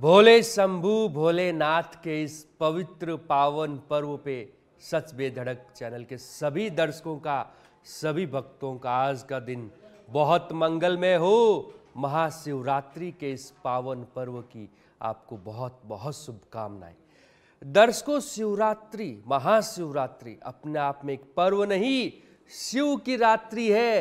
भोले शंभु भोलेनाथ के इस पवित्र पावन पर्व पे सच बेधड़क चैनल के सभी दर्शकों का सभी भक्तों का आज का दिन बहुत मंगलमय हो महाशिवरात्रि के इस पावन पर्व की आपको बहुत बहुत शुभकामनाएं दर्शकों शिवरात्रि महाशिवरात्रि अपने आप में एक पर्व नहीं शिव की रात्रि है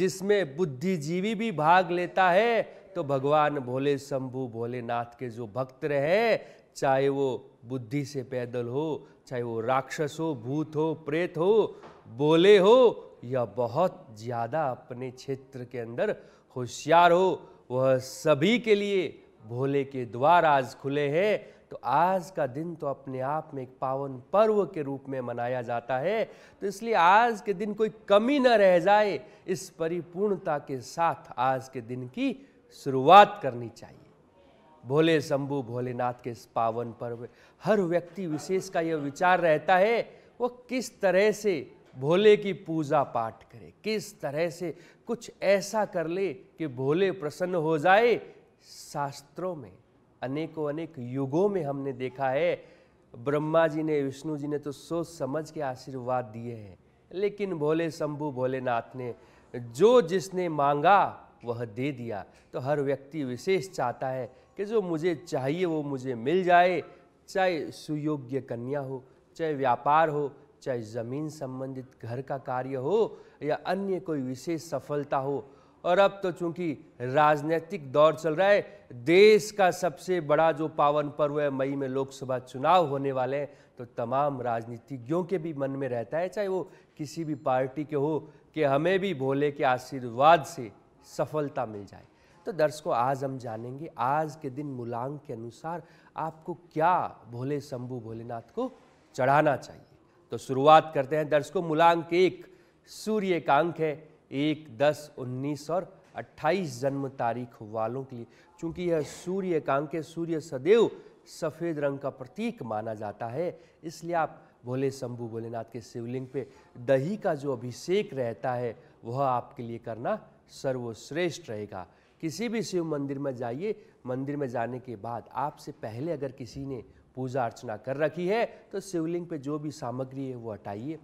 जिसमें बुद्धिजीवी भी भाग लेता है तो भगवान भोले शंभु भोलेनाथ के जो भक्त रहे चाहे वो बुद्धि से पैदल हो चाहे वो राक्षस हो भूत हो प्रेत हो बोले हो या बहुत ज़्यादा अपने क्षेत्र के अंदर होशियार हो वह सभी के लिए भोले के द्वार आज खुले हैं तो आज का दिन तो अपने आप में एक पावन पर्व के रूप में मनाया जाता है तो इसलिए आज के दिन कोई कमी न रह जाए इस परिपूर्णता के साथ आज के दिन की शुरुआत करनी चाहिए भोले शंभु भोलेनाथ के इस पावन पर्व हर व्यक्ति विशेष का यह विचार रहता है वो किस तरह से भोले की पूजा पाठ करे किस तरह से कुछ ऐसा कर ले कि भोले प्रसन्न हो जाए शास्त्रों में अनेकों अनेक युगों में हमने देखा है ब्रह्मा जी ने विष्णु जी ने तो सोच समझ के आशीर्वाद दिए हैं लेकिन भोले शंभु भोलेनाथ ने जो जिसने मांगा वह दे दिया तो हर व्यक्ति विशेष चाहता है कि जो मुझे चाहिए वो मुझे मिल जाए चाहे सुयोग्य कन्या हो चाहे व्यापार हो चाहे ज़मीन संबंधित घर का कार्य हो या अन्य कोई विशेष सफलता हो और अब तो चूंकि राजनीतिक दौर चल रहा है देश का सबसे बड़ा जो पावन पर्व है मई में लोकसभा चुनाव होने वाले हैं तो तमाम राजनीतिज्ञों के भी मन में रहता है चाहे वो किसी भी पार्टी के हो कि हमें भी भोले के आशीर्वाद से सफलता मिल जाए तो दर्शकों आज हम जानेंगे आज के दिन मूलांक के अनुसार आपको क्या भोले शंभु भोलेनाथ को चढ़ाना चाहिए तो शुरुआत करते हैं दर्शकों मूलांक एक सूर्य का अंक है एक दस उन्नीस और अट्ठाईस जन्म तारीख वालों के लिए चूंकि यह सूर्य कांक है सूर्य सदैव सफ़ेद रंग का प्रतीक माना जाता है इसलिए आप भोले शंभु भोलेनाथ के शिवलिंग पे दही का जो अभिषेक रहता है वह आपके लिए करना सर्वश्रेष्ठ रहेगा किसी भी शिव मंदिर में जाइए मंदिर में जाने के बाद आपसे पहले अगर किसी ने पूजा अर्चना कर रखी है तो शिवलिंग पे जो भी सामग्री है वो हटाइए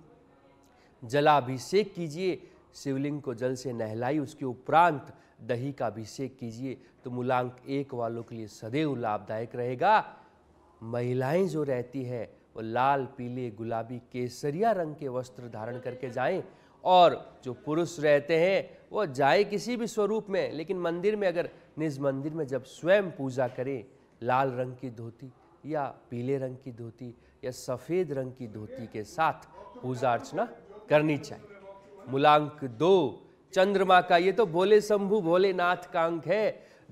जलाभिषेक कीजिए शिवलिंग को जल से नहलाई उसके उपरांत दही का अभिषेक कीजिए तो मूलांक एक वालों के लिए सदैव लाभदायक रहेगा महिलाएं जो रहती है वो लाल पीले गुलाबी केसरिया रंग के वस्त्र धारण करके जाएं और जो पुरुष रहते हैं वो जाए किसी भी स्वरूप में लेकिन मंदिर में अगर निज मंदिर में जब स्वयं पूजा करे लाल रंग की धोती या पीले रंग की धोती या सफ़ेद रंग की धोती के साथ पूजा अर्चना करनी चाहिए मूलांक दो चंद्रमा का ये तो भोले शंभु भोलेनाथ का अंक है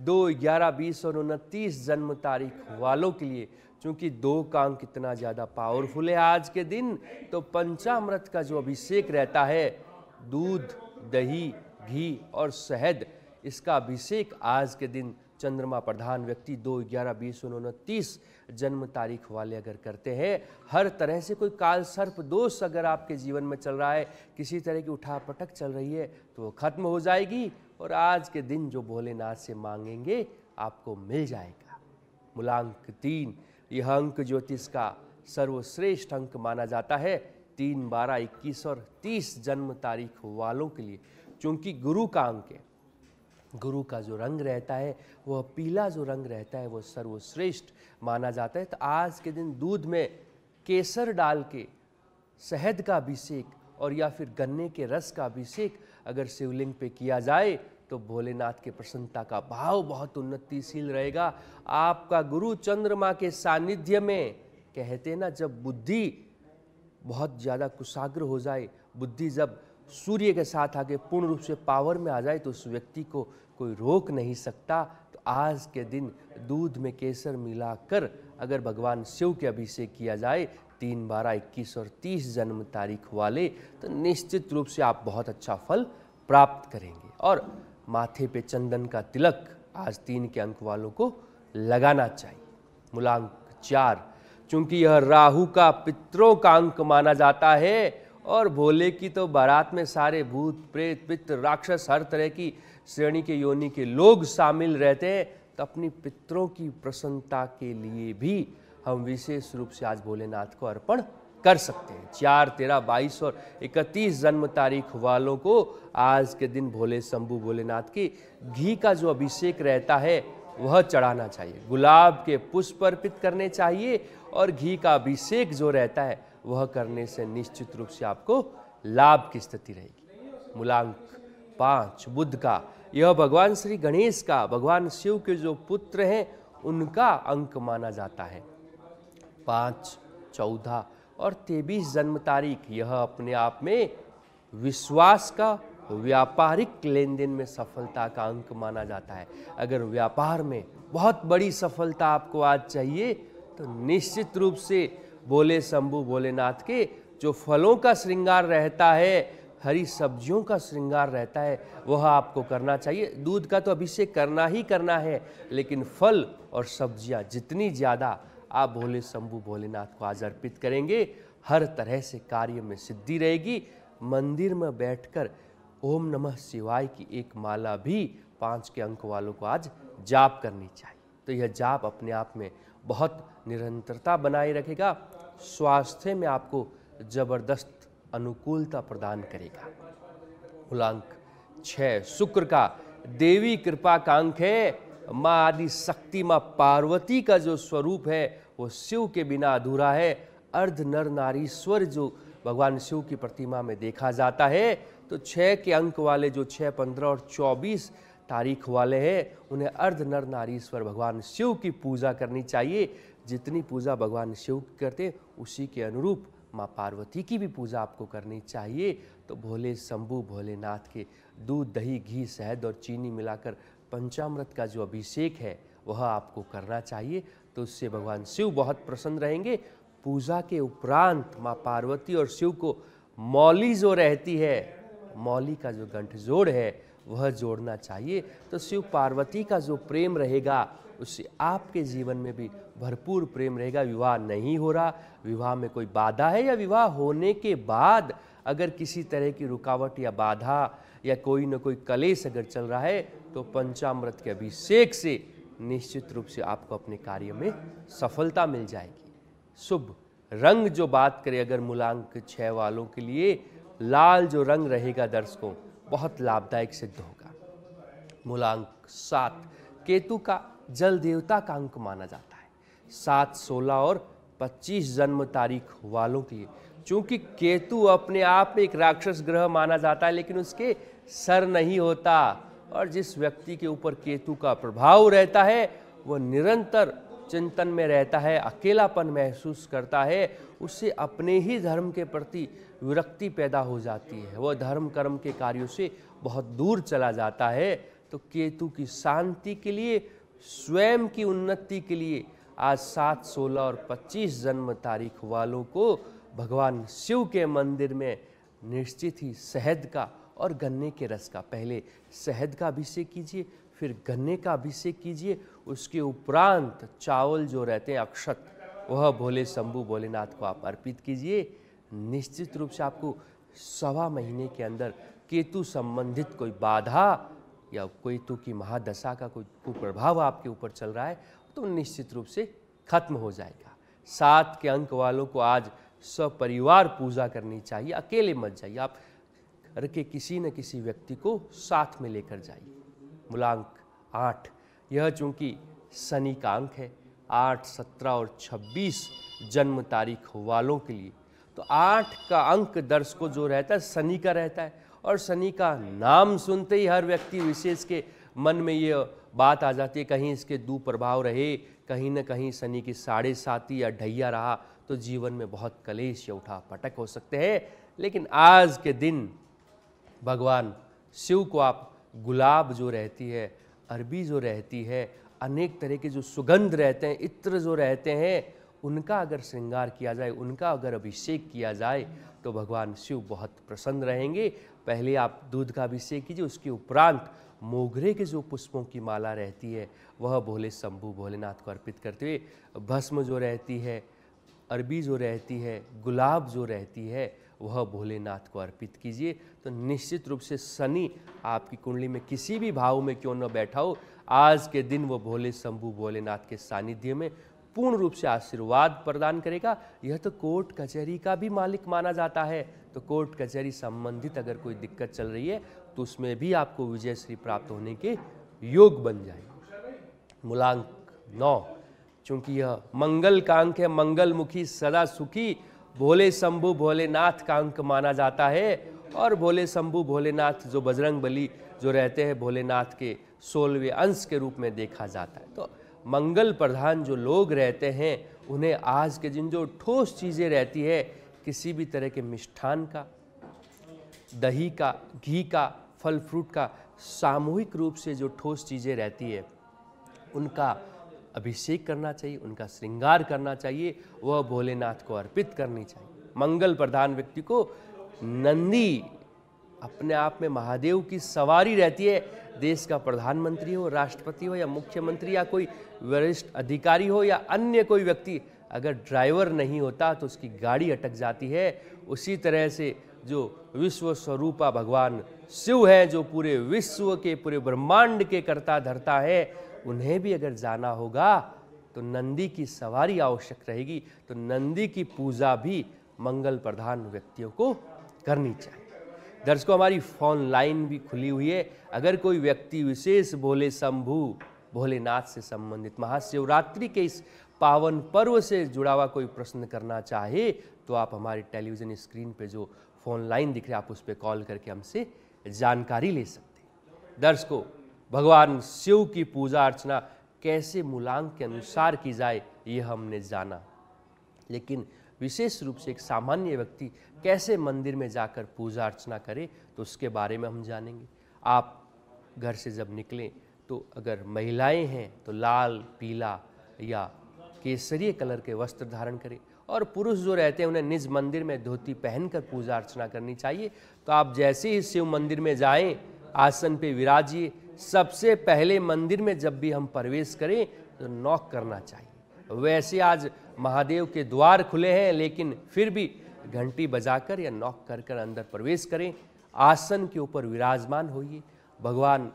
दो ग्यारह बीस और उनतीस जन्म तारीख वालों के लिए क्योंकि दो कांग कितना ज़्यादा पावरफुल है आज के दिन तो पंचामृत का जो अभिषेक रहता है दूध दही घी और शहद इसका अभिषेक आज के दिन चंद्रमा प्रधान व्यक्ति दो ग्यारह बीस उनतीस जन्म तारीख वाले अगर करते हैं हर तरह से कोई काल सर्प दोष अगर आपके जीवन में चल रहा है किसी तरह की उठा पटक चल रही है तो वो खत्म हो जाएगी और आज के दिन जो भोलेनाथ से मांगेंगे आपको मिल जाएगा मूलांक तीन यह अंक ज्योतिष का सर्वश्रेष्ठ अंक माना जाता है तीन बारह इक्कीस और तीस जन्म तारीख वालों के लिए चूँकि गुरु का अंक है गुरु का जो रंग रहता है वह पीला जो रंग रहता है वह सर्वश्रेष्ठ माना जाता है तो आज के दिन दूध में केसर डाल के शहद का अभिषेक और या फिर गन्ने के रस का अभिषेक अगर शिवलिंग पे किया जाए तो भोलेनाथ के प्रसन्नता का भाव बहुत उन्नतिशील रहेगा आपका गुरु चंद्रमा के सानिध्य में कहते ना जब बुद्धि बहुत ज़्यादा कुशाग्र हो जाए बुद्धि जब सूर्य के साथ आगे पूर्ण रूप से पावर में आ जाए तो उस व्यक्ति को कोई रोक नहीं सकता तो आज के दिन दूध में केसर मिलाकर अगर भगवान शिव के अभिषेक किया जाए तीन बारह इक्कीस और तीस जन्म तारीख वाले तो निश्चित रूप से आप बहुत अच्छा फल प्राप्त करेंगे और माथे पे चंदन का तिलक आज तीन के अंक वालों को लगाना चाहिए मूलांक चार चूंकि यह राहु का पितरों का अंक माना जाता है और भोले की तो बारात में सारे भूत प्रेत पित्र राक्षस हर तरह की श्रेणी के योनि के लोग शामिल रहते हैं तो अपनी पितरों की प्रसन्नता के लिए भी हम विशेष रूप से आज भोलेनाथ को अर्पण कर सकते हैं चार तेरह बाईस और इकतीस जन्म तारीख वालों को आज के दिन भोले शंभु भोलेनाथ की घी का जो अभिषेक रहता है वह चढ़ाना चाहिए गुलाब के पुष्प अर्पित करने चाहिए और घी का अभिषेक जो रहता है वह करने से निश्चित रूप से आपको लाभ की स्थिति रहेगी मूलांक पाँच बुद्ध का यह भगवान श्री गणेश का भगवान शिव के जो पुत्र हैं उनका अंक माना जाता है पाँच चौदह और तेबीस जन्म तारीख यह अपने आप में विश्वास का व्यापारिक लेन देन में सफलता का अंक माना जाता है अगर व्यापार में बहुत बड़ी सफलता आपको आज चाहिए तो निश्चित रूप से बोले शंभु भोलेनाथ के जो फलों का श्रृंगार रहता है हरी सब्जियों का श्रृंगार रहता है वह आपको करना चाहिए दूध का तो अभिषेक करना ही करना है लेकिन फल और सब्जियां जितनी ज़्यादा आप भोले शंभु भोलेनाथ को आज अर्पित करेंगे हर तरह से कार्य में सिद्धि रहेगी मंदिर में बैठकर ओम नमः शिवाय की एक माला भी पाँच के अंक वालों को आज जाप करनी चाहिए तो यह जाप अपने आप में बहुत निरंतरता बनाए रखेगा स्वास्थ्य में आपको जबरदस्त अनुकूलता प्रदान करेगा मूलांक छः शुक्र का देवी कृपा का अंक है माँ आदि शक्ति माँ पार्वती का जो स्वरूप है वो शिव के बिना अधूरा है अर्ध नर नारीश्वर जो भगवान शिव की प्रतिमा में देखा जाता है तो छः के अंक वाले जो छः पंद्रह और चौबीस तारीख वाले हैं उन्हें अर्ध नर नारीश्वर भगवान शिव की पूजा करनी चाहिए जितनी पूजा भगवान शिव की करते उसी के अनुरूप माँ पार्वती की भी पूजा आपको करनी चाहिए तो भोले शंभू भोलेनाथ के दूध दही घी शहद और चीनी मिलाकर पंचामृत का जो अभिषेक है वह आपको करना चाहिए तो उससे भगवान शिव बहुत प्रसन्न रहेंगे पूजा के उपरांत माँ पार्वती और शिव को मौली जो रहती है मौली का जो गंठजोड़ है वह जोड़ना चाहिए तो शिव पार्वती का जो प्रेम रहेगा उससे आपके जीवन में भी भरपूर प्रेम रहेगा विवाह नहीं हो रहा विवाह में कोई बाधा है या विवाह होने के बाद अगर किसी तरह की रुकावट या बाधा या कोई ना कोई कलेश अगर चल रहा है तो पंचामृत के अभिषेक से निश्चित रूप से आपको अपने कार्य में सफलता मिल जाएगी शुभ रंग जो बात करें अगर मूलांक छः वालों के लिए लाल जो रंग रहेगा दर्शकों बहुत लाभदायक सिद्ध होगा मूलांक सात केतु का जल देवता का अंक माना जाता है सात सोलह और पच्चीस जन्म तारीख वालों के लिए चूंकि केतु अपने आप में एक राक्षस ग्रह माना जाता है लेकिन उसके सर नहीं होता और जिस व्यक्ति के ऊपर केतु का प्रभाव रहता है वह निरंतर चिंतन में रहता है अकेलापन महसूस करता है उससे अपने ही धर्म के प्रति विरक्ति पैदा हो जाती है वह धर्म कर्म के कार्यों से बहुत दूर चला जाता है तो केतु की शांति के लिए स्वयं की उन्नति के लिए आज सात सोलह और पच्चीस जन्म तारीख वालों को भगवान शिव के मंदिर में निश्चित ही शहद का और गन्ने के रस का पहले शहद का अभिषेक कीजिए फिर गन्ने का अभिषेक कीजिए उसके उपरांत चावल जो रहते हैं अक्षत वह भोले शंभु भोलेनाथ को आप अर्पित कीजिए निश्चित रूप से आपको सवा महीने के अंदर केतु संबंधित कोई बाधा या केतु की महादशा का कोई कुप्रभाव आपके ऊपर चल रहा है तो निश्चित रूप से खत्म हो जाएगा सात के अंक वालों को आज सपरिवार पूजा करनी चाहिए अकेले मत जाइए आप के किसी न किसी व्यक्ति को साथ में लेकर जाइए मूलांक आठ यह चूंकि शनि का अंक है आठ सत्रह और छब्बीस जन्म तारीख वालों के लिए तो आठ का अंक दर्शकों जो रहता है शनि का रहता है और शनि का नाम सुनते ही हर व्यक्ति विशेष के मन में ये बात आ जाती है कहीं इसके दुप्रभाव रहे कहीं ना कहीं शनि की साढ़े साथी या ढैया रहा तो जीवन में बहुत कलेश या उठा पटक हो सकते हैं लेकिन आज के दिन भगवान शिव को आप गुलाब जो रहती है अरबी जो रहती है अनेक तरह के जो सुगंध रहते हैं इत्र जो रहते हैं उनका अगर श्रृंगार किया जाए उनका अगर अभिषेक किया जाए तो भगवान शिव बहुत प्रसन्न रहेंगे पहले आप दूध का अभिषेक कीजिए उसके उपरांत मोगरे के जो पुष्पों की माला रहती है वह भोले शंभु भोलेनाथ को अर्पित करते हुए भस्म जो रहती है अरबी जो रहती है गुलाब जो रहती है वह भोलेनाथ को अर्पित कीजिए तो निश्चित रूप से शनि आपकी कुंडली में किसी भी भाव में क्यों न बैठा हो आज के दिन वह भोले शंभु भोलेनाथ के सानिध्य में पूर्ण रूप से आशीर्वाद प्रदान करेगा यह तो कोर्ट कचहरी का भी मालिक माना जाता है तो कोर्ट कचहरी संबंधित अगर कोई दिक्कत चल रही है तो उसमें भी आपको विजयश्री प्राप्त होने के योग बन जाए मूलांक नौ चूंकि यह मंगल कांक है मंगलमुखी सदा सुखी भोले शंभु भोलेनाथ का अंक माना जाता है और भोले शंभु भोलेनाथ जो बजरंग बली जो रहते हैं भोलेनाथ के सोलहवें अंश के रूप में देखा जाता है तो मंगल प्रधान जो लोग रहते हैं उन्हें आज के दिन जो ठोस चीज़ें रहती है किसी भी तरह के मिष्ठान का दही का घी का फल फ्रूट का सामूहिक रूप से जो ठोस चीज़ें रहती है उनका अभिषेक करना चाहिए उनका श्रृंगार करना चाहिए वह भोलेनाथ को अर्पित करनी चाहिए मंगल प्रधान व्यक्ति को नंदी अपने आप में महादेव की सवारी रहती है देश का प्रधानमंत्री हो राष्ट्रपति हो या मुख्यमंत्री या कोई वरिष्ठ अधिकारी हो या अन्य कोई व्यक्ति अगर ड्राइवर नहीं होता तो उसकी गाड़ी अटक जाती है उसी तरह से जो विश्व स्वरूपा भगवान शिव है जो पूरे विश्व के पूरे ब्रह्मांड के करता धरता है उन्हें भी अगर जाना होगा तो नंदी की सवारी आवश्यक रहेगी तो नंदी की पूजा भी मंगल प्रधान व्यक्तियों को करनी चाहिए दर्शकों हमारी फोन लाइन भी खुली हुई है अगर कोई व्यक्ति विशेष भोले शंभु भोलेनाथ से संबंधित महाशिवरात्रि के इस पावन पर्व से जुड़ा हुआ कोई प्रश्न करना चाहे तो आप हमारे टेलीविज़न स्क्रीन पे जो फोन लाइन दिख रही है आप उस पर कॉल करके हमसे जानकारी ले सकते हैं दर्शकों भगवान शिव की पूजा अर्चना कैसे मूलांक के अनुसार की जाए ये हमने जाना लेकिन विशेष रूप से एक सामान्य व्यक्ति कैसे मंदिर में जाकर पूजा अर्चना करे तो उसके बारे में हम जानेंगे आप घर से जब निकलें तो अगर महिलाएं हैं तो लाल पीला या केसरीय कलर के वस्त्र धारण करें और पुरुष जो रहते हैं उन्हें निज मंदिर में धोती पहनकर पूजा अर्चना करनी चाहिए तो आप जैसे ही शिव मंदिर में जाएं आसन पे विराजिए सबसे पहले मंदिर में जब भी हम प्रवेश करें तो नॉक करना चाहिए वैसे आज महादेव के द्वार खुले हैं लेकिन फिर भी घंटी बजाकर या नॉक कर कर अंदर प्रवेश करें आसन के ऊपर विराजमान होइए भगवान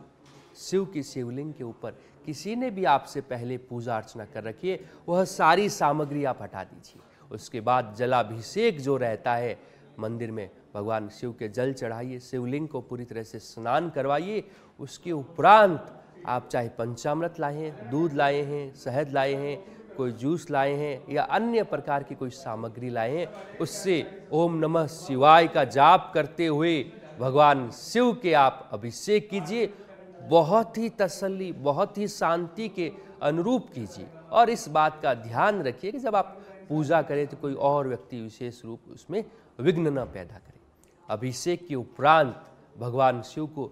शिव की शिवलिंग के ऊपर किसी ने भी आपसे पहले पूजा अर्चना कर रखी है वह सारी सामग्री आप हटा दीजिए उसके बाद जलाभिषेक जो रहता है मंदिर में भगवान शिव के जल चढ़ाइए शिवलिंग को पूरी तरह से स्नान करवाइए उसके उपरांत आप चाहे पंचामृत लाए हैं दूध लाए हैं शहद लाए हैं कोई जूस लाए हैं या अन्य प्रकार की कोई सामग्री लाए हैं उससे ओम नमः शिवाय का जाप करते हुए भगवान शिव के आप अभिषेक कीजिए बहुत ही तसल्ली बहुत ही शांति के अनुरूप कीजिए और इस बात का ध्यान रखिए कि जब आप पूजा करें तो कोई और व्यक्ति विशेष रूप उसमें विघ्न न पैदा करें अभिषेक के उपरांत भगवान शिव को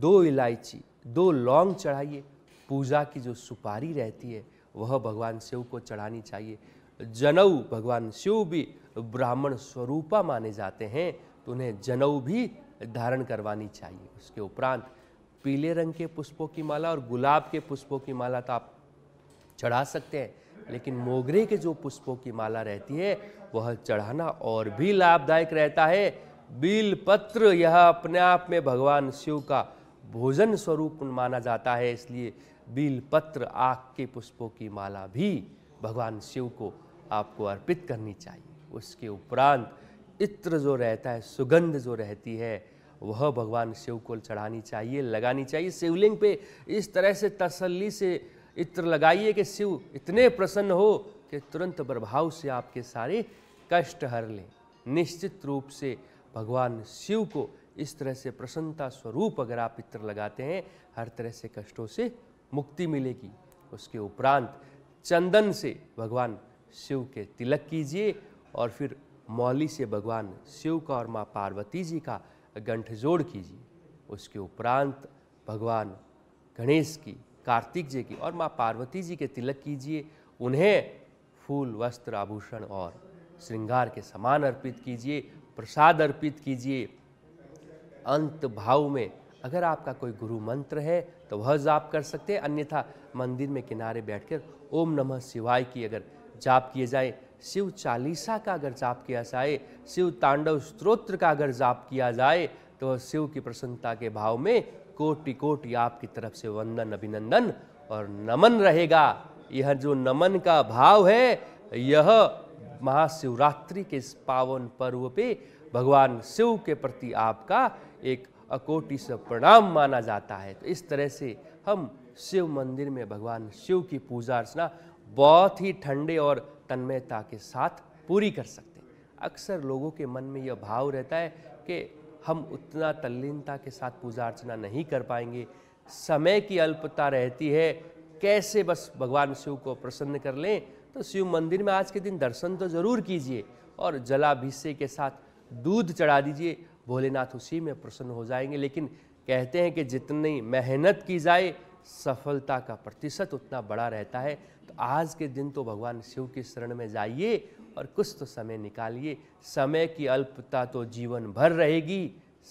दो इलायची दो लौंग चढ़ाइए पूजा की जो सुपारी रहती है वह भगवान शिव को चढ़ानी चाहिए जनऊ भगवान शिव भी ब्राह्मण स्वरूपा माने जाते हैं तो उन्हें जनऊ भी धारण करवानी चाहिए उसके उपरांत पीले रंग के पुष्पों की माला और गुलाब के पुष्पों की माला तो आप चढ़ा सकते हैं लेकिन मोगरे के जो पुष्पों की माला रहती है वह चढ़ाना और भी लाभदायक रहता है बिलपत्र पत्र यह अपने आप में भगवान शिव का भोजन स्वरूप माना जाता है इसलिए बिलपत्र पत्र आग के पुष्पों की माला भी भगवान शिव को आपको अर्पित करनी चाहिए उसके उपरांत इत्र जो रहता है सुगंध जो रहती है वह भगवान शिव को चढ़ानी चाहिए लगानी चाहिए शिवलिंग पे इस तरह से तसल्ली से इत्र लगाइए कि शिव इतने प्रसन्न हो कि तुरंत प्रभाव से आपके सारे कष्ट हर लें निश्चित रूप से भगवान शिव को इस तरह से प्रसन्नता स्वरूप अगर आप इत्र लगाते हैं हर तरह से कष्टों से मुक्ति मिलेगी उसके उपरांत चंदन से भगवान शिव के तिलक कीजिए और फिर मौली से भगवान शिव का और माँ पार्वती जी का गंठजोड़ कीजिए उसके उपरांत भगवान गणेश की कार्तिक जी की और माँ पार्वती जी के तिलक कीजिए उन्हें फूल वस्त्र आभूषण और श्रृंगार के समान अर्पित कीजिए प्रसाद अर्पित कीजिए अंत भाव में अगर आपका कोई गुरु मंत्र है तो वह जाप कर सकते हैं अन्यथा मंदिर में किनारे बैठकर ओम नमः शिवाय की अगर जाप किए जाए शिव चालीसा का अगर जाप किया जाए शिव तांडव स्त्रोत्र का अगर जाप किया जाए तो शिव की प्रसन्नता के भाव में कोटि कोटि आपकी तरफ से वंदन अभिनंदन और नमन रहेगा यह जो नमन का भाव है यह महाशिवरात्रि के इस पावन पर्व पे भगवान शिव के प्रति आपका एक अकोटि से प्रणाम माना जाता है तो इस तरह से हम शिव मंदिर में भगवान शिव की पूजा अर्चना बहुत ही ठंडे और तन्मयता के साथ पूरी कर सकते हैं अक्सर लोगों के मन में यह भाव रहता है कि हम उतना तल्लीनता के साथ पूजा अर्चना नहीं कर पाएंगे समय की अल्पता रहती है कैसे बस भगवान शिव को प्रसन्न कर लें तो शिव मंदिर में आज के दिन दर्शन तो जरूर कीजिए और जलाभिषेक के साथ दूध चढ़ा दीजिए भोलेनाथ उसी में प्रसन्न हो जाएंगे लेकिन कहते हैं कि जितनी मेहनत की जाए सफलता का प्रतिशत उतना बड़ा रहता है तो आज के दिन तो भगवान शिव की शरण में जाइए और कुछ तो समय निकालिए समय की अल्पता तो जीवन भर रहेगी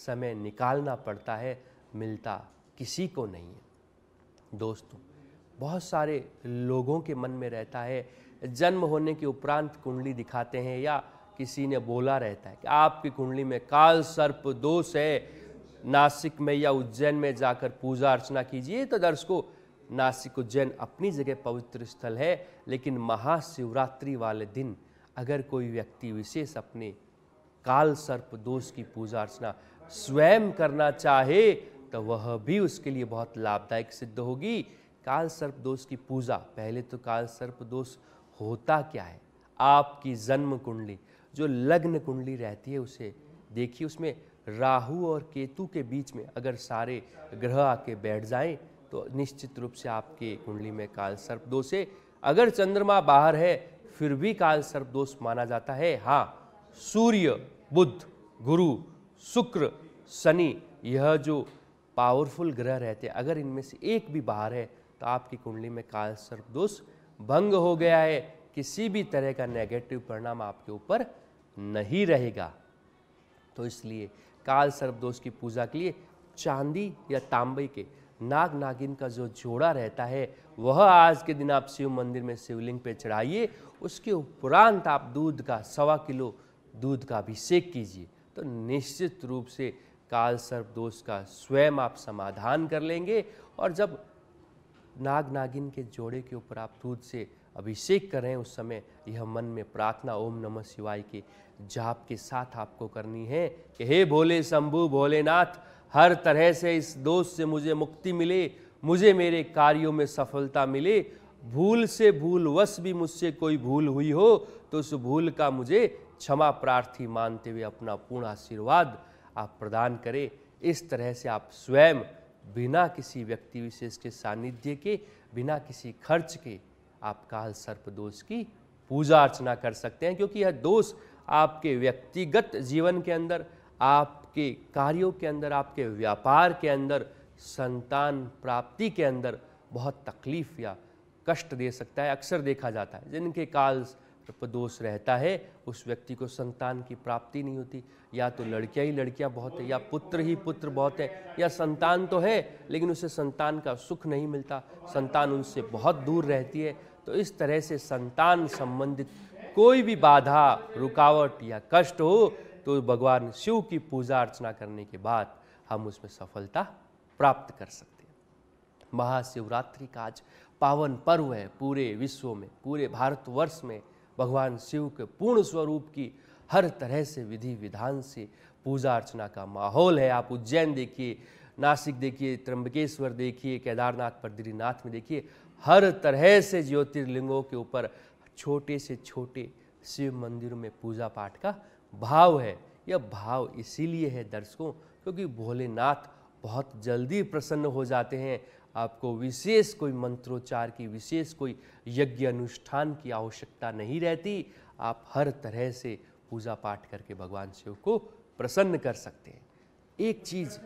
समय निकालना पड़ता है मिलता किसी को नहीं है दोस्तों बहुत सारे लोगों के मन में रहता है जन्म होने के उपरांत कुंडली दिखाते हैं या किसी ने बोला रहता है कि आपकी कुंडली में काल सर्प दोष है नासिक में या उज्जैन में जाकर पूजा अर्चना कीजिए तो दर्शकों नासिक उज्जैन अपनी जगह पवित्र स्थल है लेकिन महाशिवरात्रि वाले दिन अगर कोई व्यक्ति विशेष अपने काल सर्प दोष की पूजा अर्चना स्वयं करना चाहे तो वह भी उसके लिए बहुत लाभदायक सिद्ध होगी काल सर्प दोष की पूजा पहले तो काल सर्प दोष होता क्या है आपकी जन्म कुंडली जो लग्न कुंडली रहती है उसे देखिए उसमें राहु और केतु के बीच में अगर सारे ग्रह आके बैठ जाएं तो निश्चित रूप से आपके कुंडली में काल सर्प दोष है अगर चंद्रमा बाहर है फिर भी काल सर्प दोष माना जाता है हाँ सूर्य बुद्ध गुरु शुक्र शनि यह जो पावरफुल ग्रह रहते हैं अगर इनमें से एक भी बाहर है तो आपकी कुंडली में काल सर्प दोष भंग हो गया है किसी भी तरह का नेगेटिव परिणाम आपके ऊपर नहीं रहेगा तो इसलिए काल दोष की पूजा के लिए चांदी या तांबे के नाग नागिन का जो जोड़ा रहता है वह आज के दिन आप शिव मंदिर में शिवलिंग पे चढ़ाइए उसके उपरांत आप दूध का सवा किलो दूध का अभिषेक कीजिए तो निश्चित रूप से काल सर्प दोष का स्वयं आप समाधान कर लेंगे और जब नाग नागिन के जोड़े के ऊपर आप दूध से अभिषेक करें उस समय यह मन में प्रार्थना ओम नमः शिवाय के जाप के साथ आपको करनी है कि हे भोले शंभु भोलेनाथ हर तरह से इस दोष से मुझे मुक्ति मिले मुझे मेरे कार्यों में सफलता मिले भूल से भूलवश भी मुझसे कोई भूल हुई हो तो उस भूल का मुझे क्षमा प्रार्थी मानते हुए अपना पूर्ण आशीर्वाद आप प्रदान करें इस तरह से आप स्वयं बिना किसी व्यक्ति विशेष के सानिध्य के बिना किसी खर्च के आप काल सर्प दोष की पूजा अर्चना कर सकते हैं क्योंकि यह दोष आपके व्यक्तिगत जीवन के अंदर आपके कार्यों के अंदर आपके व्यापार के अंदर संतान प्राप्ति के अंदर बहुत तकलीफ या कष्ट दे सकता है अक्सर देखा जाता है जिनके काल प्रदोष रहता है उस व्यक्ति को संतान की प्राप्ति नहीं होती या तो लड़कियां ही लड़कियां बहुत है या पुत्र ही पुत्र बहुत है या संतान तो है लेकिन उसे संतान का सुख नहीं मिलता संतान उनसे बहुत दूर रहती है तो इस तरह से संतान संबंधित कोई भी बाधा रुकावट या कष्ट हो तो भगवान शिव की पूजा अर्चना करने के बाद हम उसमें सफलता प्राप्त कर सकते हैं महाशिवरात्रि का आज पावन पर्व है पूरे विश्व में पूरे भारतवर्ष में भगवान शिव के पूर्ण स्वरूप की हर तरह से विधि विधान से पूजा अर्चना का माहौल है आप उज्जैन देखिए नासिक देखिए त्र्यंबकेश्वर देखिए केदारनाथ बद्रीनाथ में देखिए हर तरह से ज्योतिर्लिंगों के ऊपर छोटे से छोटे शिव मंदिरों में पूजा पाठ का भाव है यह भाव इसीलिए है दर्शकों क्योंकि भोलेनाथ बहुत जल्दी प्रसन्न हो जाते हैं आपको विशेष कोई मंत्रोच्चार की विशेष कोई यज्ञ अनुष्ठान की आवश्यकता नहीं रहती आप हर तरह से पूजा पाठ करके भगवान शिव को प्रसन्न कर सकते हैं एक चीज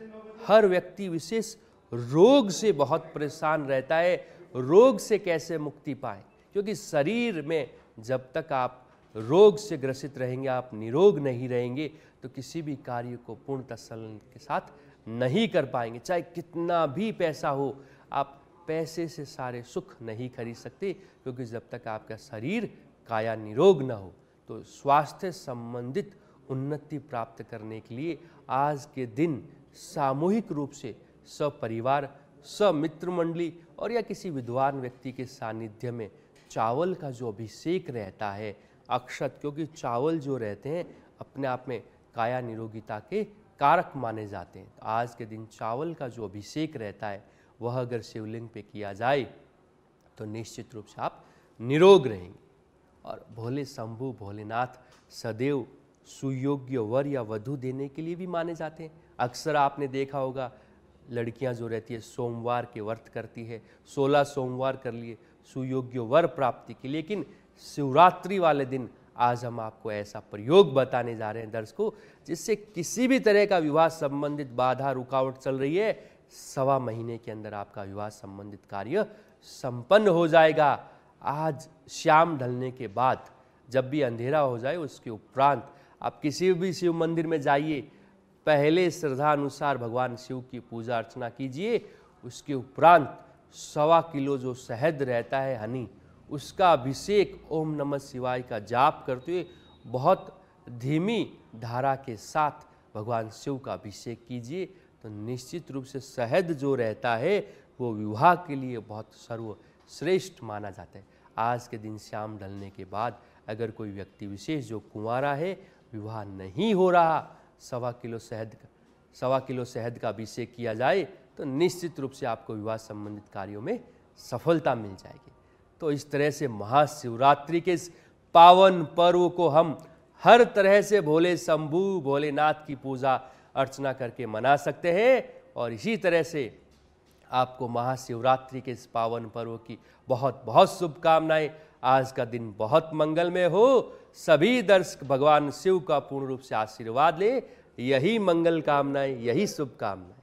हर व्यक्ति विशेष रोग से बहुत परेशान रहता है रोग से कैसे मुक्ति पाए क्योंकि शरीर में जब तक आप रोग से ग्रसित रहेंगे आप निरोग नहीं रहेंगे तो किसी भी कार्य को पूर्ण तसल के साथ नहीं कर पाएंगे चाहे कितना भी पैसा हो आप पैसे से सारे सुख नहीं खरीद सकते क्योंकि जब तक आपका शरीर काया निरोग ना हो तो स्वास्थ्य संबंधित उन्नति प्राप्त करने के लिए आज के दिन सामूहिक रूप से सपरिवार समित्र मंडली और या किसी विद्वान व्यक्ति के सानिध्य में चावल का जो अभिषेक रहता है अक्षत क्योंकि चावल जो रहते हैं अपने आप में काया निरोगिता के कारक माने जाते हैं तो आज के दिन चावल का जो अभिषेक रहता है वह अगर शिवलिंग पे किया जाए तो निश्चित रूप से आप निरोग रहेंगे और भोले शंभु भोलेनाथ सदैव सुयोग्य वर या वधु देने के लिए भी माने जाते हैं अक्सर आपने देखा होगा लड़कियां जो रहती है सोमवार के व्रत करती है सोलह सोमवार कर लिए सुयोग्य वर प्राप्ति लिए लेकिन शिवरात्रि वाले दिन आज हम आपको ऐसा प्रयोग बताने जा रहे हैं दर्शकों जिससे किसी भी तरह का विवाह संबंधित बाधा रुकावट चल रही है सवा महीने के अंदर आपका विवाह संबंधित कार्य संपन्न हो जाएगा आज श्याम ढलने के बाद जब भी अंधेरा हो जाए उसके उपरांत आप किसी भी शिव मंदिर में जाइए पहले श्रद्धा अनुसार भगवान शिव की पूजा अर्चना कीजिए उसके उपरांत सवा किलो जो शहद रहता है हनी उसका अभिषेक ओम नमः शिवाय का जाप करते हुए बहुत धीमी धारा के साथ भगवान शिव का अभिषेक कीजिए तो निश्चित रूप से शहद जो रहता है वो विवाह के लिए बहुत सर्वश्रेष्ठ माना जाता है आज के दिन श्याम ढलने के बाद अगर कोई व्यक्ति विशेष जो कुंवारा है विवाह नहीं हो रहा सवा किलो शहद का सवा किलो शहद का अभिषेक किया जाए तो निश्चित रूप से आपको विवाह संबंधित कार्यों में सफलता मिल जाएगी तो इस तरह से महाशिवरात्रि के इस पावन पर्व को हम हर तरह से भोले शंभू भोलेनाथ की पूजा अर्चना करके मना सकते हैं और इसी तरह से आपको महाशिवरात्रि के इस पावन पर्व की बहुत बहुत शुभकामनाएं आज का दिन बहुत मंगलमय हो सभी दर्शक भगवान शिव का पूर्ण रूप से आशीर्वाद ले यही मंगल कामनाएं यही शुभकामनाएं